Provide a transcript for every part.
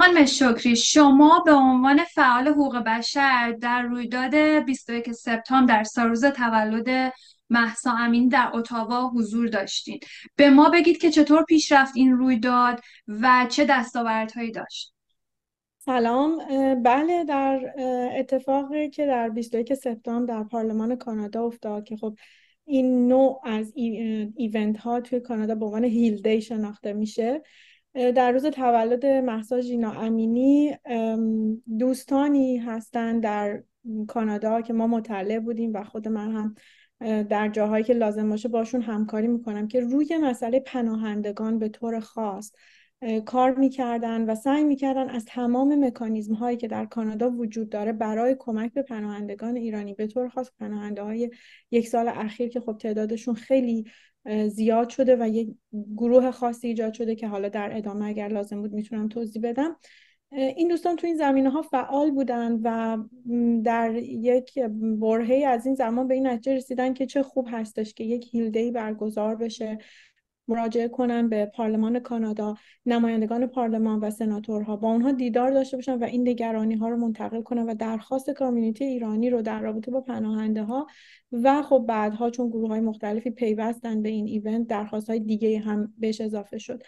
خانم شکری شما به عنوان فعال حقوق بشر در رویداد 21 سپتامبر در سالروز تولد محسا امین در اتاوا حضور داشتید به ما بگید که چطور پیش رفت این رویداد و چه دستاوردهایی داشت سلام بله در اتفاقی که در 21 سپتامبر در پارلمان کانادا افتاد که خب این نوع از ای، ایونت ها توی کانادا به عنوان هیل دی شناخته میشه در روز تولد محسا ژینا امینی دوستانی هستند در کانادا که ما مطلع بودیم و خود من هم در جاهایی که لازم باشه باشون همکاری میکنم که روی مسئله پناهندگان به طور خاص کار میکردن و سعی میکردن از تمام مکانیزم هایی که در کانادا وجود داره برای کمک به پناهندگان ایرانی به طور خاص پناهنده های یک سال اخیر که خب تعدادشون خیلی زیاد شده و یک گروه خاصی ایجاد شده که حالا در ادامه اگر لازم بود میتونم توضیح بدم این دوستان تو این زمینه ها فعال بودن و در یک برهه از این زمان به این نتیجه رسیدن که چه خوب هستش که یک هیلدهی برگزار بشه مراجعه کنن به پارلمان کانادا نمایندگان پارلمان و سناتورها با اونها دیدار داشته باشن و این نگرانی ها رو منتقل کنن و درخواست کامیونیتی ایرانی رو در رابطه با پناهنده ها و خب بعدها چون گروه های مختلفی پیوستن به این ایونت درخواست های دیگه هم بهش اضافه شد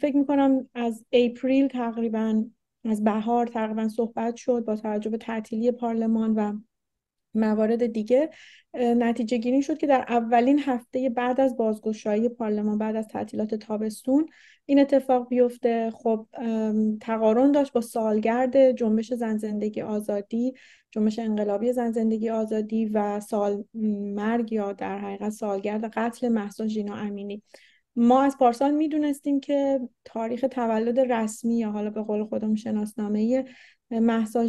فکر می کنم از اپریل تقریبا از بهار تقریبا صحبت شد با توجه به تعطیلی پارلمان و موارد دیگه نتیجه گیری شد که در اولین هفته بعد از بازگشایی پارلمان بعد از تعطیلات تابستون این اتفاق بیفته خب تقارن داشت با سالگرد جنبش زن زندگی آزادی جنبش انقلابی زن زندگی آزادی و سال مرگ یا در حقیقت سالگرد قتل محسن جینا امینی ما از پارسال میدونستیم که تاریخ تولد رسمی یا حالا به قول خودم شناسنامه محسا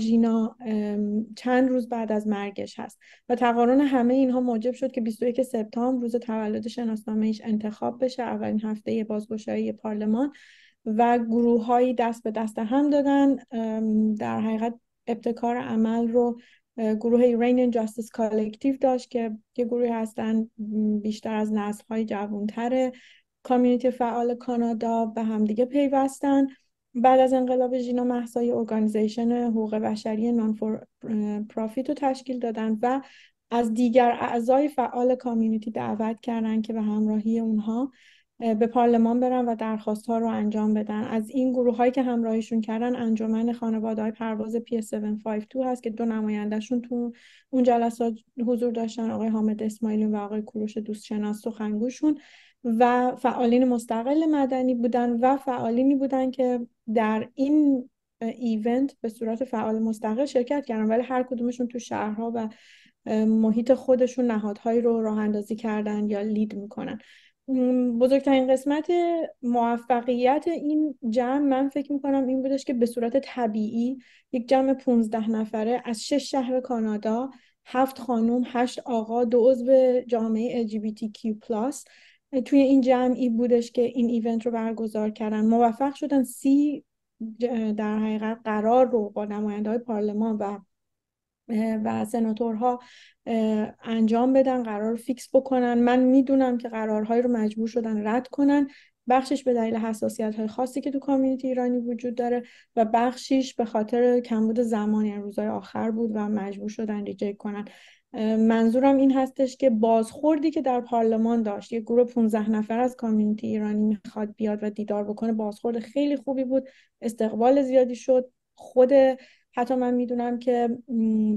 چند روز بعد از مرگش هست و تقارن همه اینها موجب شد که 21 سپتامبر روز تولد شناسنامه ایش انتخاب بشه اولین هفته بازگشایی پارلمان و گروههایی دست به دست هم دادن در حقیقت ابتکار عمل رو گروه رینن جاستس کالکتیو داشت که یه گروهی هستن بیشتر از نسل های جوانتر کامیونیتی فعال کانادا به همدیگه پیوستن بعد از انقلاب ژینا محسای ارگانیزیشن حقوق بشری نان پرافیت رو تشکیل دادن و از دیگر اعضای فعال کامیونیتی دعوت کردن که به همراهی اونها به پارلمان برن و درخواست ها رو انجام بدن از این گروه هایی که همراهیشون کردن انجمن خانواده های پرواز پی 752 هست که دو نمایندهشون تو اون جلسات حضور داشتن آقای حامد اسماعیلی و آقای کوروش دوستشناس سخنگوشون و فعالین مستقل مدنی بودن و فعالینی بودن که در این ایونت به صورت فعال مستقل شرکت کردن ولی هر کدومشون تو شهرها و محیط خودشون نهادهایی رو راه اندازی کردن یا لید میکنن بزرگترین قسمت موفقیت این جمع من فکر میکنم این بودش که به صورت طبیعی یک جمع 15 نفره از شش شهر کانادا هفت خانوم هشت آقا دو عضو جامعه LGBTQ+ توی این جمعی بودش که این ایونت رو برگزار کردن موفق شدن سی در حقیقت قرار رو با نماینده های پارلمان و و سناتورها انجام بدن قرار فیکس بکنن من میدونم که قرارهایی رو مجبور شدن رد کنن بخشش به دلیل حساسیت های خاصی که تو کامیونیتی ایرانی وجود داره و بخشش به خاطر کمبود زمانی روزهای آخر بود و مجبور شدن ریجکت کنن منظورم این هستش که بازخوردی که در پارلمان داشت یه گروه 15 نفر از کامیونیتی ایرانی میخواد بیاد و دیدار بکنه بازخورد خیلی خوبی بود استقبال زیادی شد خود حتی من میدونم که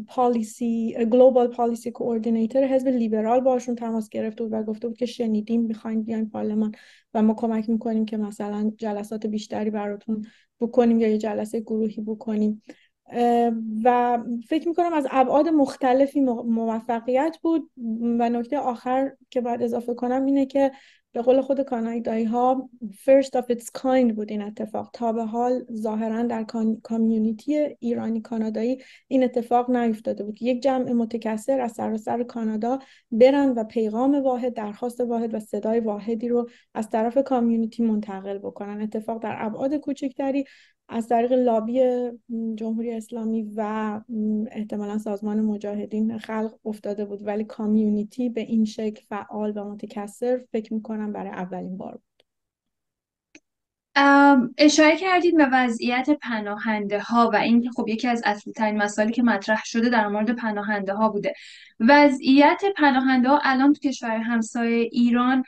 پالیسی گلوبال پالیسی کوردینیتر حزب لیبرال باشون تماس گرفته بود و گفته بود که شنیدیم میخواین بیاین پارلمان و ما کمک میکنیم که مثلا جلسات بیشتری براتون بکنیم یا یه جلسه گروهی بکنیم و فکر میکنم از ابعاد مختلفی موفقیت بود و نکته آخر که باید اضافه کنم اینه که به قول خود کانادایی ها first of its kind بود این اتفاق تا به حال ظاهرا در کامیونیتی ایرانی کانادایی این اتفاق نیفتاده بود یک جمع متکثر از سراسر سر کانادا برن و پیغام واحد درخواست واحد و صدای واحدی رو از طرف کامیونیتی منتقل بکنن اتفاق در ابعاد کوچکتری از طریق لابی جمهوری اسلامی و احتمالا سازمان مجاهدین خلق افتاده بود ولی کامیونیتی به این شکل فعال و متکثر فکر میکنم برای اولین بار اشاره کردید به وضعیت پناهنده ها و اینکه خب یکی از اصلی ترین مسائلی که مطرح شده در مورد پناهنده ها بوده وضعیت پناهنده ها الان تو کشور همسایه ایران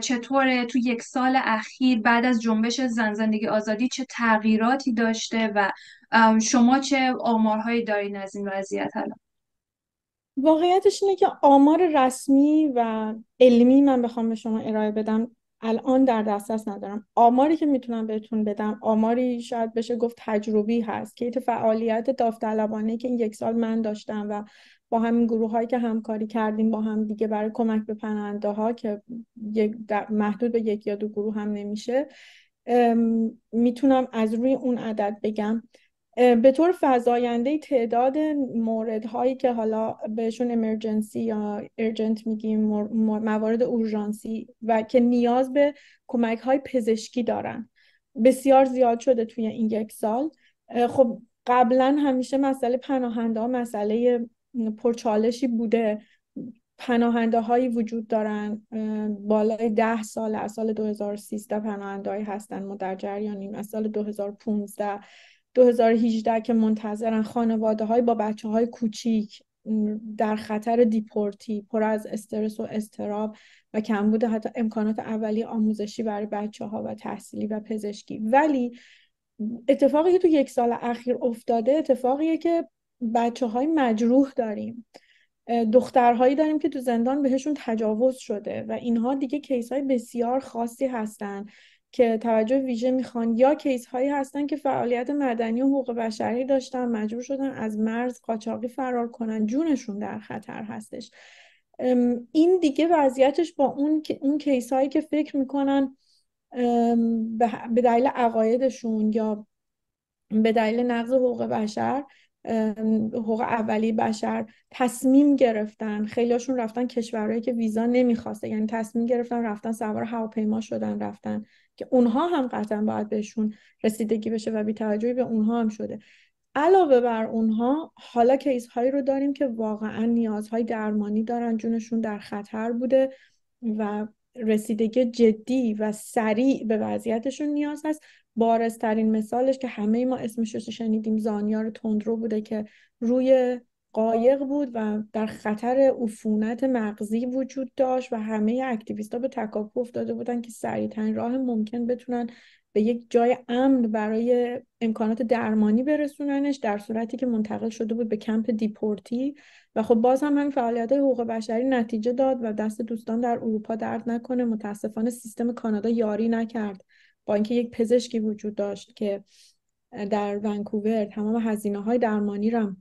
چطوره تو یک سال اخیر بعد از جنبش زن زندگی آزادی چه تغییراتی داشته و شما چه آمارهایی دارین از این وضعیت الان واقعیتش اینه که آمار رسمی و علمی من بخوام به شما ارائه بدم الان در دسترس ندارم آماری که میتونم بهتون بدم آماری شاید بشه گفت تجربی هست که فعالیت داوطلبانه که این یک سال من داشتم و با همین گروه هایی که همکاری کردیم با هم دیگه برای کمک به پناهنده ها که محدود به یک یا دو گروه هم نمیشه میتونم از روی اون عدد بگم به طور فضاینده تعداد موردهایی که حالا بهشون امرجنسی یا ارجنت میگیم موارد اورژانسی و که نیاز به کمک های پزشکی دارن بسیار زیاد شده توی این یک سال خب قبلا همیشه مسئله پناهنده ها مسئله پرچالشی بوده پناهنده هایی وجود دارن بالای ده سال از سال 2013 پناهنده هستن ما در جریانیم از سال 2015 2018 که منتظرن خانواده های با بچه های کوچیک در خطر دیپورتی پر از استرس و استراب و کمبود حتی امکانات اولی آموزشی برای بچه ها و تحصیلی و پزشکی ولی اتفاقی که تو یک سال اخیر افتاده اتفاقیه که بچه های مجروح داریم دخترهایی داریم که تو زندان بهشون تجاوز شده و اینها دیگه کیس های بسیار خاصی هستند. که توجه ویژه میخوان یا کیس هایی هستن که فعالیت مدنی و حقوق بشری داشتن مجبور شدن از مرز قاچاقی فرار کنن جونشون در خطر هستش این دیگه وضعیتش با اون اون کیس هایی که فکر میکنن به دلیل عقایدشون یا به دلیل نقض حقوق بشر حقوق اولی بشر تصمیم گرفتن خیلیاشون رفتن کشورهایی که ویزا نمیخواسته یعنی تصمیم گرفتن رفتن سوار هواپیما شدن رفتن که اونها هم قطعا باید بهشون رسیدگی بشه و بیتوجهی به اونها هم شده علاوه بر اونها حالا کیس هایی رو داریم که واقعا نیازهای درمانی دارن جونشون در خطر بوده و رسیدگی جدی و سریع به وضعیتشون نیاز هست بارزترین مثالش که همه ما اسمش رو شنیدیم زانیار تندرو بوده که روی قایق بود و در خطر عفونت مغزی وجود داشت و همه اکتیویست ها به تکاپو افتاده بودن که سریعترین راه ممکن بتونن به یک جای امن برای امکانات درمانی برسوننش در صورتی که منتقل شده بود به کمپ دیپورتی و خب باز هم همین فعالیت حقوق بشری نتیجه داد و دست دوستان در اروپا درد نکنه متاسفانه سیستم کانادا یاری نکرد با اینکه یک پزشکی وجود داشت که در ونکوور تمام هزینه های درمانی را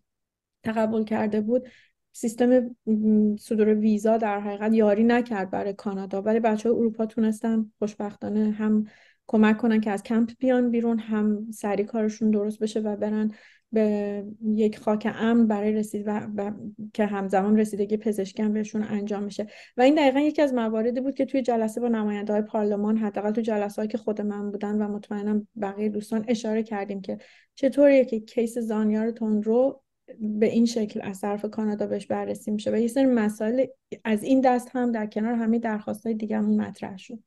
تقبل کرده بود سیستم صدور ویزا در حقیقت یاری نکرد برای کانادا ولی بچه های اروپا تونستن خوشبختانه هم کمک کنن که از کمپ بیان بیرون هم سری کارشون درست بشه و برن به یک خاک امن برای رسید و, و... که همزمان رسیدگی پزشکی بهشون انجام میشه و این دقیقا یکی از مواردی بود که توی جلسه با نماینده های پارلمان حداقل تو جلسه هایی که خود من بودن و مطمئنم بقیه دوستان اشاره کردیم که چطوریه که کیس زانیار رو به این شکل از طرف کانادا بهش بررسی میشه و یه سر مسائل از این دست هم در کنار همه درخواست های دیگه مطرح شد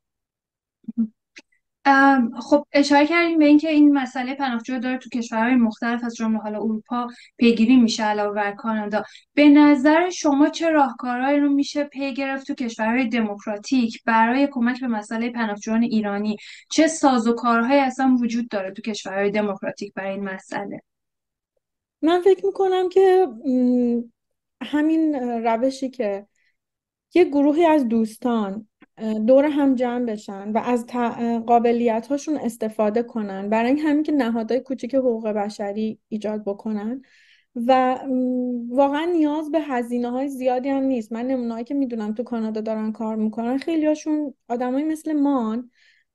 خب اشاره کردیم به اینکه این مسئله پناهجو داره تو کشورهای مختلف از جمله حالا اروپا پیگیری میشه علاوه بر کانادا به نظر شما چه راهکارهایی رو میشه پی گرفت تو کشورهای دموکراتیک برای کمک به مسئله پناهجویان ایرانی چه سازوکارهایی اصلا وجود داره تو کشورهای دموکراتیک برای این مسئله من فکر میکنم که همین روشی که یه گروهی از دوستان دور هم جمع بشن و از قابلیت هاشون استفاده کنن برای همین که نهادهای کوچیک حقوق بشری ایجاد بکنن و واقعا نیاز به هزینه های زیادی هم نیست من نمونهایی که میدونم تو کانادا دارن کار میکنن خیلی هاشون مثل مان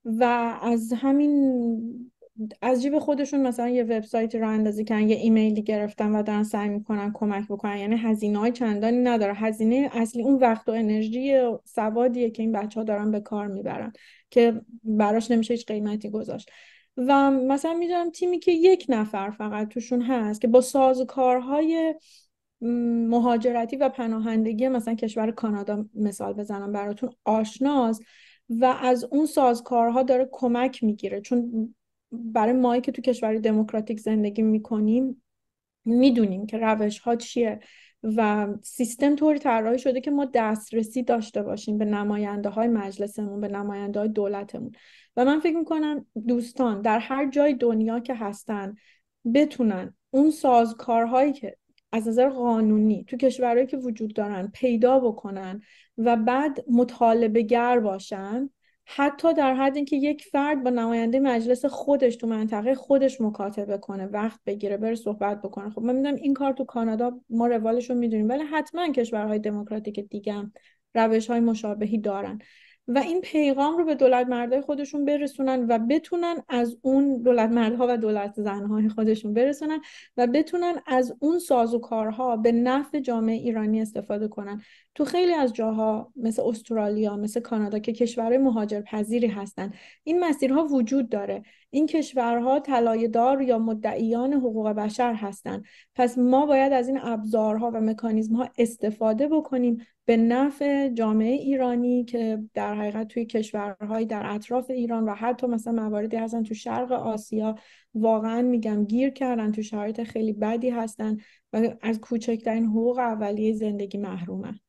و از همین از جیب خودشون مثلا یه وبسایتی راه اندازی کردن یه ایمیلی گرفتن و دارن سعی میکنن کمک بکنن یعنی هزینه های چندانی نداره هزینه اصلی اون وقت و انرژی سوادیه که این بچه ها دارن به کار میبرن که براش نمیشه هیچ قیمتی گذاشت و مثلا میدونم تیمی که یک نفر فقط توشون هست که با سازوکارهای مهاجرتی و پناهندگی مثلا کشور کانادا مثال بزنم براتون آشناست و از اون سازکارها داره کمک میگیره چون برای مایی که تو کشور دموکراتیک زندگی میکنیم میدونیم که روش ها چیه و سیستم طوری طراحی شده که ما دسترسی داشته باشیم به نماینده های مجلسمون به نماینده های دولتمون و من فکر میکنم دوستان در هر جای دنیا که هستن بتونن اون سازکارهایی که از نظر قانونی تو کشورهایی که وجود دارن پیدا بکنن و بعد مطالبه گر باشن حتی در حد اینکه یک فرد با نماینده مجلس خودش تو منطقه خودش مکاتبه کنه وقت بگیره بره صحبت بکنه خب من میدونم این کار تو کانادا ما روالش رو میدونیم ولی حتما کشورهای دموکراتیک دیگه هم روش های مشابهی دارن و این پیغام رو به دولت مردای خودشون برسونن و بتونن از اون دولت مردها و دولت زنهای خودشون برسونن و بتونن از اون کارها به نفع جامعه ایرانی استفاده کنن تو خیلی از جاها مثل استرالیا مثل کانادا که کشورهای مهاجرپذیری هستن این مسیرها وجود داره این کشورها طلایه‌دار یا مدعیان حقوق بشر هستند پس ما باید از این ابزارها و مکانیزم ها استفاده بکنیم به نفع جامعه ایرانی که در حقیقت توی کشورهای در اطراف ایران و حتی مثلا مواردی هستن تو شرق آسیا واقعا میگم گیر کردن تو شرایط خیلی بدی هستن و از کوچکترین حقوق اولیه زندگی محرومن